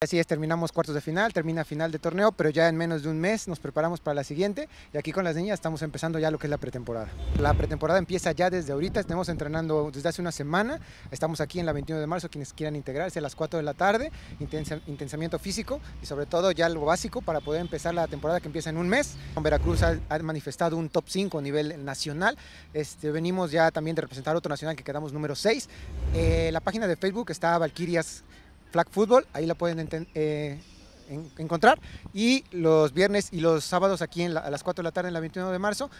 Así es, terminamos cuartos de final, termina final de torneo, pero ya en menos de un mes nos preparamos para la siguiente y aquí con las niñas estamos empezando ya lo que es la pretemporada. La pretemporada empieza ya desde ahorita, estamos entrenando desde hace una semana, estamos aquí en la 21 de marzo, quienes quieran integrarse a las 4 de la tarde, intensamiento físico y sobre todo ya lo básico para poder empezar la temporada que empieza en un mes. Veracruz ha, manifestado un top 5 a nivel nacional, este, venimos ya también de representar otro nacional que quedamos número 6. Eh, la página de Facebook está Valkirias... Flag Football, ahí la pueden eh, encontrar. Y los viernes y los sábados aquí a las 4 de la tarde, en la 21 de marzo,